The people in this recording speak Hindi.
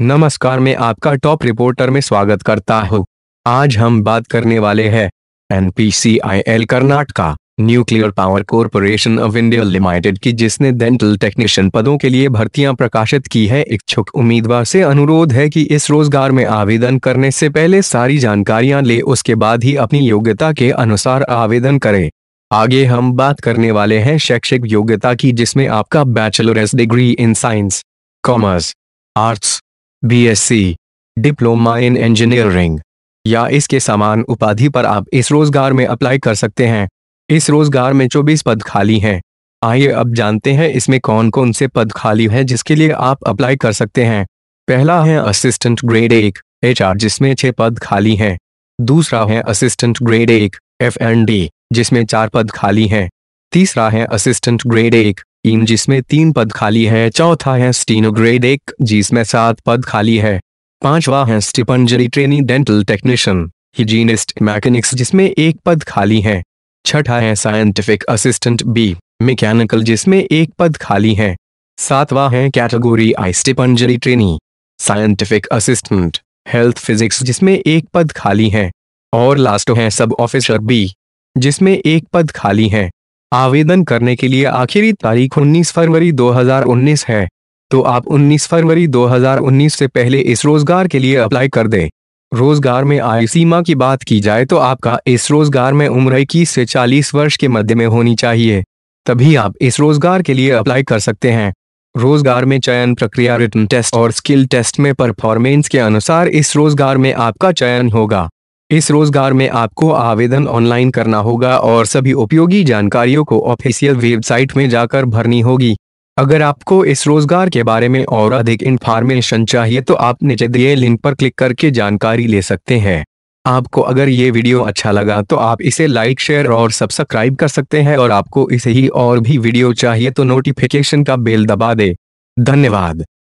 नमस्कार मैं आपका टॉप रिपोर्टर में स्वागत करता हूँ आज हम बात करने वाले हैं NPCIL Karnataka nuclear power corporation of India limited की जिसने डेंटल टेक्नीशियन पदों के लिए भर्तियां प्रकाशित की है इच्छुक उम्मीदवार से अनुरोध है कि इस रोजगार में आवेदन करने से पहले सारी जानकारियां ले उसके बाद ही अपनी योग्यता के अनुसार आवेदन करें आगे हम बात करने वाले हैं शैक्षिक योग्यता की जिसमें आपका bachelor's degree in science commerce arts BSc, diploma in engineering या इसके समान उपाधि पर आप इस रोजगार में अप्लाई कर सकते हैं इस रोजगार में 24 पद खाली हैं आइए अब जानते हैं इसमें कौन कौन से पद खाली हैं जिसके लिए आप अप्लाई कर सकते हैं पहला है असिस्टेंट ग्रेड एक एच जिसमें छह पद खाली हैं दूसरा है असिस्टेंट ग्रेड एक एफ एंड डी जिसमें चार पद खाली हैं तीसरा है असिस्टेंट ग्रेड एक इन जिसमें तीन पद खाली है चौथा है स्टीनो ग्रेड एक जिसमें सात पद खाली है पांचवा है stipendiary training dental technician hygienist mechanics जिसमें एक पद खाली है छठा है साइंटिफिक असिस्टेंट बी मैकेनिकल जिसमें एक पद खाली है सातवा है category I stipendiary trainee scientific assistant health physics जिसमें एक पद खाली है और लास्ट है सब ऑफिसर बी जिसमें एक पद खाली है आवेदन करने के लिए आखिरी तारीख 19 फरवरी 2019 है तो आप 19 फरवरी 2019 से पहले इस रोजगार के लिए अप्लाई कर दें रोजगार में आय सीमा की बात की जाए तो आपका इस रोजगार में उम्र इक्कीस से 40 वर्ष के मध्य में होनी चाहिए तभी आप इस रोजगार के लिए अप्लाई कर सकते हैं रोजगार में चयन प्रक्रिया रिटर्न टेस्ट और स्किल टेस्ट में परफॉर्मेंस के अनुसार इस रोजगार में आपका चयन होगा इस रोजगार में आपको आवेदन ऑनलाइन करना होगा और सभी उपयोगी जानकारियों को ऑफिशियल वेबसाइट में जाकर भरनी होगी अगर आपको इस रोजगार के बारे में और अधिक इन्फॉर्मेशन चाहिए तो आप नीचे दिए लिंक पर क्लिक करके जानकारी ले सकते हैं आपको अगर ये वीडियो अच्छा लगा तो आप इसे लाइक शेयर और सब्सक्राइब कर सकते हैं और आपको इसे ही और भी वीडियो चाहिए तो नोटिफिकेशन का बेल दबा दे धन्यवाद